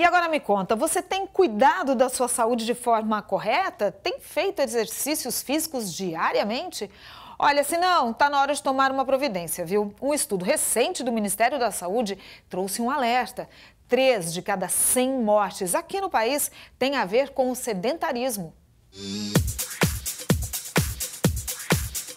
E agora me conta, você tem cuidado da sua saúde de forma correta? Tem feito exercícios físicos diariamente? Olha, se não, está na hora de tomar uma providência, viu? Um estudo recente do Ministério da Saúde trouxe um alerta. Três de cada 100 mortes aqui no país têm a ver com o sedentarismo. Música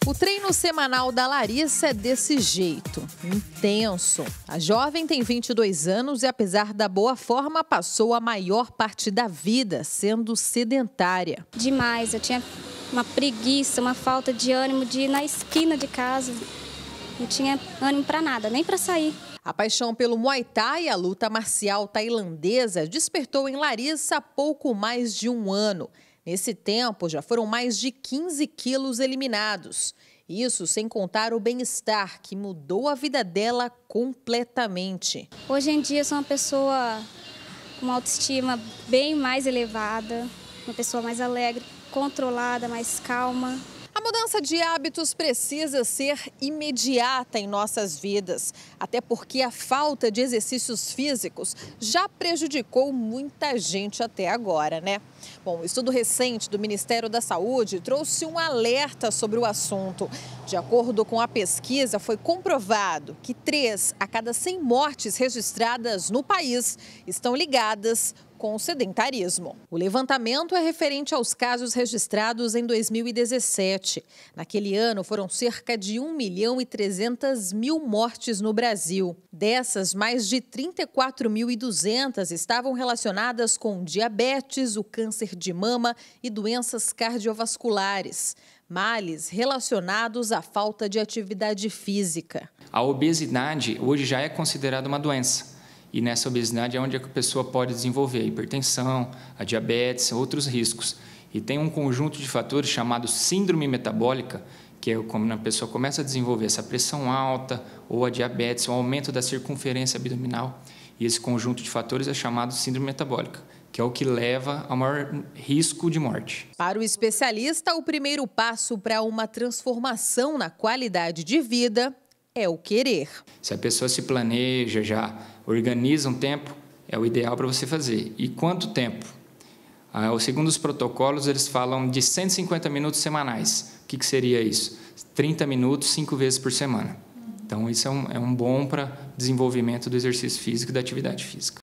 o treino semanal da Larissa é desse jeito, intenso. A jovem tem 22 anos e, apesar da boa forma, passou a maior parte da vida sendo sedentária. Demais, eu tinha uma preguiça, uma falta de ânimo de ir na esquina de casa. Não tinha ânimo para nada, nem para sair. A paixão pelo Muay Thai, a luta marcial tailandesa, despertou em Larissa há pouco mais de um ano. Nesse tempo, já foram mais de 15 quilos eliminados. Isso sem contar o bem-estar, que mudou a vida dela completamente. Hoje em dia, sou uma pessoa com uma autoestima bem mais elevada, uma pessoa mais alegre, controlada, mais calma mudança de hábitos precisa ser imediata em nossas vidas, até porque a falta de exercícios físicos já prejudicou muita gente até agora, né? Bom, um estudo recente do Ministério da Saúde trouxe um alerta sobre o assunto. De acordo com a pesquisa, foi comprovado que três a cada 100 mortes registradas no país estão ligadas com o sedentarismo. O levantamento é referente aos casos registrados em 2017. Naquele ano, foram cerca de 1 milhão e 300 mil mortes no Brasil. Dessas, mais de 34.200 estavam relacionadas com diabetes, o câncer de mama e doenças cardiovasculares males relacionados à falta de atividade física. A obesidade hoje já é considerada uma doença. E nessa obesidade é onde a pessoa pode desenvolver a hipertensão, a diabetes, outros riscos. E tem um conjunto de fatores chamado síndrome metabólica, que é quando a pessoa começa a desenvolver essa pressão alta, ou a diabetes, o um aumento da circunferência abdominal. E esse conjunto de fatores é chamado síndrome metabólica, que é o que leva ao maior risco de morte. Para o especialista, o primeiro passo para uma transformação na qualidade de vida é o querer. Se a pessoa se planeja, já organiza um tempo, é o ideal para você fazer. E quanto tempo? Ah, segundo os protocolos, eles falam de 150 minutos semanais. O que, que seria isso? 30 minutos, cinco vezes por semana. Então, isso é um, é um bom para desenvolvimento do exercício físico e da atividade física.